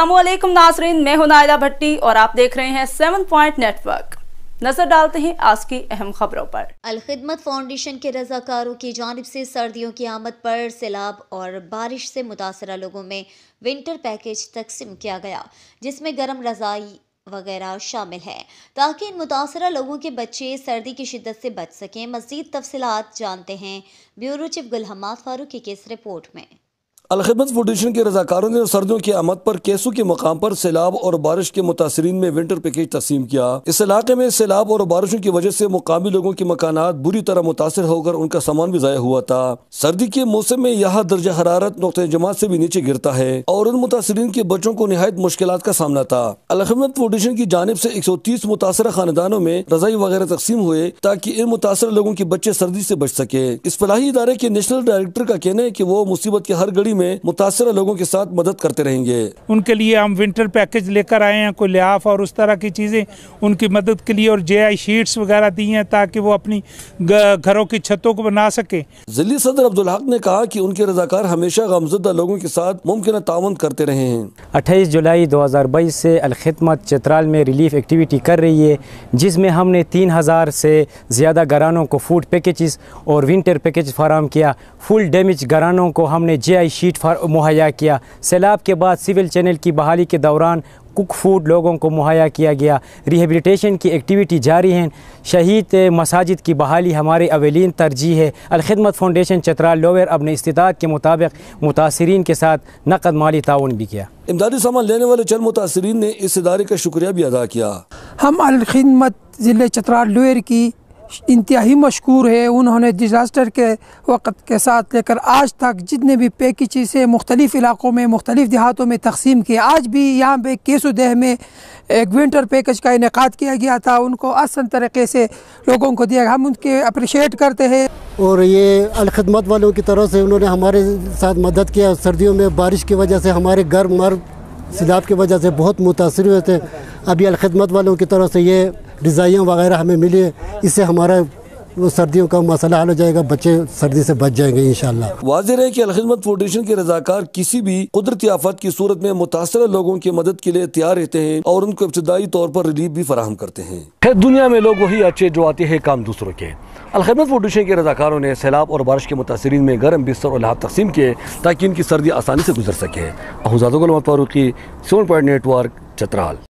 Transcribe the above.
असलम नाजरीन मैं हूं नायला भट्टी और आप देख रहे हैं सेवन पॉइंट नेटवर्क नजर डालते हैं आज की अहम खबरों पर अलखदमत फाउंडेशन के रजाकारों की जानब से सर्दियों की आमद पर सैलाब और बारिश से मुतासर लोगों में विंटर पैकेज तकसीम किया गया जिसमें गर्म रजाई वगैरह शामिल है ताकि इन मुतासर लोगों के बच्चे सर्दी की शिदत से बच सकें मजीद तफसलत जानते हैं ब्यूरो चिफ गुलहमा फारूकी की इस रिपोर्ट में अलखदमत फाउंडेशन के रजाकारों ने सर्दियों की आमद पर केसू के मकाम पर सैलाब और बारिश के मुतासरी में विंटर पैकेज तकसीम किया इस इलाके में सैलाब और बारिशों की वजह से मुकामी लोगों के मकान बुरी तरह मुतासर होकर उनका सामान भी जया हुआ था सर्दी के मौसम में यहाँ दर्जा हरारत नुकते जमात से भी नीचे गिरता है और उन मुतासरी के बच्चों को नहायत मुश्किल का सामना था अलखदमत फाउंडेशन की जानब ऐसी एक सौ तीस मुतासर खानदानों में रजाई वगैरह तकसीम हुए ताकि इन मुतासर लोगों के बच्चे सर्दी ऐसी बच सके इस फलाही इदारे के नेशनल डायरेक्टर का कहना है की वो मुसीबत की हर घड़ी में मुतासर लोगों के साथ मदद करते रहेंगे उनके लिए हम विंटर पैकेज लेकर आए हैं कोई लिहाफ और उस तरह की चीज़ें उनकी मदद के लिए और जे आई शीट्स वगैरह दी हैं ताकि वो अपनी घरों की छतों को बना सके जिली सदर अब्दुल हक ने कहा कि उनके रजाकार हमेशा गमजुदा लोगों के साथ मुमकिन तावन करते रहे हैं अट्ठाईस जुलाई दो हज़ार बाईस से अलखदमत चित्राल में रिलीफ एक्टिविटी कर रही है जिसमें हमने तीन हज़ार से ज़्यादा घरानों को फूड पैकेज और विंटर पैकेज फराम किया फुल डैमेज घरानों को हमने जे आई शीट मीट मुहैया किया सैलाब के बाद सिविल चैनल की बहाली के दौरान कुक फूड लोगों को मुहैया किया गया रिहेबिलिटेशन की एक्टिविटी जारी हैं शहीद मसाजिद की बहाली हमारे अवेलिन तरजीह है अलखदमत फाउंडेशन चतरा लोवर अपने इस्तात के मुताबिक मुतासरीन के साथ नकद माली ताउन भी किया इमदादी सामान लेने वाले चल मुतासरीन ने इस इदारे का शुक्रिया भी अदा किया हम अलखदमत ज़िले चतरा लोअर की इंतहाई मशहूर है उन्होंने डिज़ास्टर के वक़्त के साथ लेकर आज तक जितने भी पैकेज से मुख्तलिफ़ इलाक़ों में मुख्तलिफ़ देहातों में तकसीम किए आज भी यहाँ पर केसु दह में एक विंटर पैकेज का इनका किया गया था उनको आसन तरीके से लोगों को दिया हम उनके अप्रिशिएट करते हैं और ये अलखदमत वालों की तरफ से उन्होंने हमारे साथ मदद किया सर्दियों में बारिश की वजह से हमारे घर मर सिलाब की वजह से बहुत मुतासर हुए थे अभी अलखदमत वालों की तरफ से ये डिज़ाइयाँ वगैरह हमें मिली इससे हमारा वो सर्दियों का मसला हल हो जाएगा बच्चे सर्दी से बच जाएंगे इन वाजिर है की अलखदमत फाउंडेशन के रजाकार किसी भी कुदरती आफत की सूरत में मुतासर लोगों की मदद के लिए तैयार रहते हैं और उनको इब्तदाई तौर पर रिलीफ भी फराहम करते हैं दुनिया में लोग वही अच्छे जो आते हैं काम दूसरों के अलखदमत फाउंडेशन के रजाकारों ने सैलाब और बारिश के मुतासरी में गर्म बिस्तर और लाभ तकसीम किए ताकि इनकी सर्दी आसानी से गुजर सके अहजाद नेटवर्क चतराल